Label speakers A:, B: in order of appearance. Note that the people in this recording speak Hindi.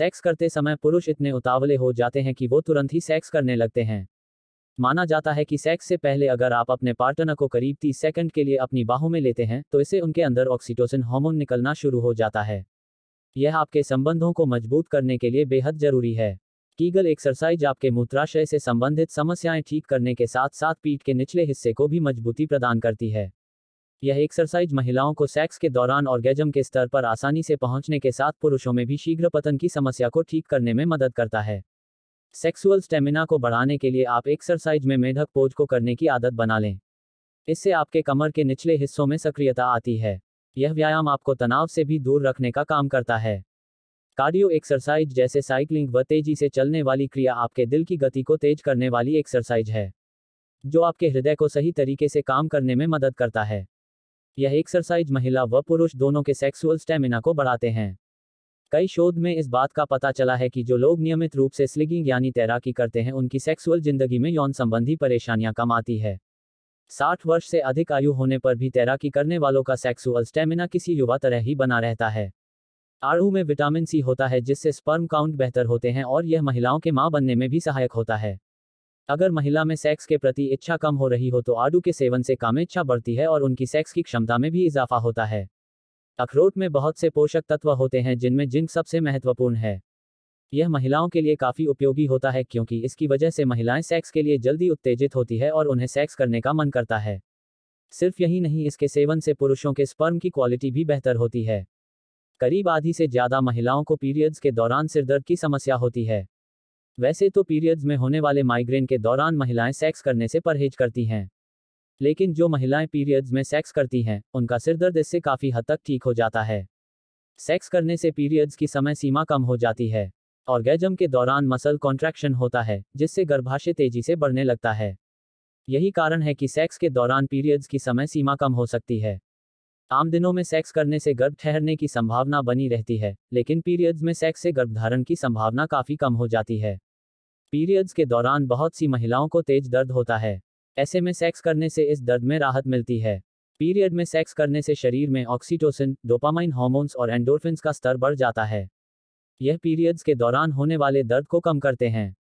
A: सेक्स करते समय पुरुष इतने उतावले हो जाते हैं कि वो तुरंत ही सेक्स करने लगते हैं माना जाता है कि सेक्स से पहले अगर आप अपने पार्टनर को करीब तीस सेकंड के लिए अपनी बाहों में लेते हैं तो इसे उनके अंदर ऑक्सीटोसिन हार्मोन निकलना शुरू हो जाता है यह आपके संबंधों को मजबूत करने के लिए बेहद जरूरी है कीगल एक्सरसाइज आपके मूत्राशय से संबंधित समस्याएं ठीक करने के साथ साथ पीठ के निचले हिस्से को भी मजबूती प्रदान करती है यह एक्सरसाइज महिलाओं को सेक्स के दौरान ऑर्गेजम के स्तर पर आसानी से पहुंचने के साथ पुरुषों में भी शीघ्र पतन की समस्या को ठीक करने में मदद करता है सेक्सुअल स्टेमिना को बढ़ाने के लिए आप एक्सरसाइज में मेढक पोज को करने की आदत बना लें इससे आपके कमर के निचले हिस्सों में सक्रियता आती है यह व्यायाम आपको तनाव से भी दूर रखने का काम करता है कार्डियो एक्सरसाइज जैसे साइकिलिंग व तेजी से चलने वाली क्रिया आपके दिल की गति को तेज करने वाली एक्सरसाइज है जो आपके हृदय को सही तरीके से काम करने में मदद करता है यह एक्सरसाइज महिला व पुरुष दोनों के सेक्सुअल स्टेमिना को बढ़ाते हैं कई शोध में इस बात का पता चला है कि जो लोग नियमित रूप से स्लिगिंग यानी तैराकी करते हैं उनकी सेक्सुअल जिंदगी में यौन संबंधी परेशानियां कम आती है साठ वर्ष से अधिक आयु होने पर भी तैराकी करने वालों का सेक्सुअल स्टेमिना किसी युवा तरह ही बना रहता है आड़ू में विटामिन सी होता है जिससे स्पर्म काउंट बेहतर होते हैं और यह महिलाओं के मां बनने में भी सहायक होता है अगर महिला में सेक्स के प्रति इच्छा कम हो रही हो तो आडू के सेवन से कामेच्छा बढ़ती है और उनकी सेक्स की क्षमता में भी इजाफा होता है अखरोट में बहुत से पोषक तत्व होते हैं जिनमें जिंक सबसे महत्वपूर्ण है यह महिलाओं के लिए काफी उपयोगी होता है क्योंकि इसकी वजह से महिलाएं सेक्स के लिए जल्दी उत्तेजित होती है और उन्हें सेक्स करने का मन करता है सिर्फ यही नहीं इसके सेवन से पुरुषों के स्पर्म की क्वालिटी भी बेहतर होती है करीब आधी से ज्यादा महिलाओं को पीरियड्स के दौरान सिरदर्द की समस्या होती है वैसे तो पीरियड्स में होने वाले माइग्रेन के दौरान महिलाएं सेक्स करने से परहेज करती हैं लेकिन जो महिलाएं पीरियड्स में सेक्स करती हैं उनका सिरदर्द इससे काफ़ी हद तक ठीक हो जाता है सेक्स करने से पीरियड्स की समय सीमा कम हो जाती है और गैजम के दौरान मसल कॉन्ट्रैक्शन होता है जिससे गर्भाशय तेजी से बढ़ने लगता है यही कारण है कि सेक्स के दौरान पीरियड्स की समय सीमा कम हो सकती है आम दिनों में सेक्स करने से गर्भ ठहरने की संभावना बनी रहती है लेकिन पीरियड्स में सेक्स से गर्भधारण की संभावना काफ़ी कम हो जाती है पीरियड्स के दौरान बहुत सी महिलाओं को तेज दर्द होता है ऐसे में सेक्स करने से इस दर्द में राहत मिलती है पीरियड में सेक्स करने से शरीर में ऑक्सीटोसिन डोपामाइन हॉर्मोन्स और एंडोरफिन का स्तर बढ़ जाता है यह पीरियड्स के दौरान होने वाले दर्द को कम करते हैं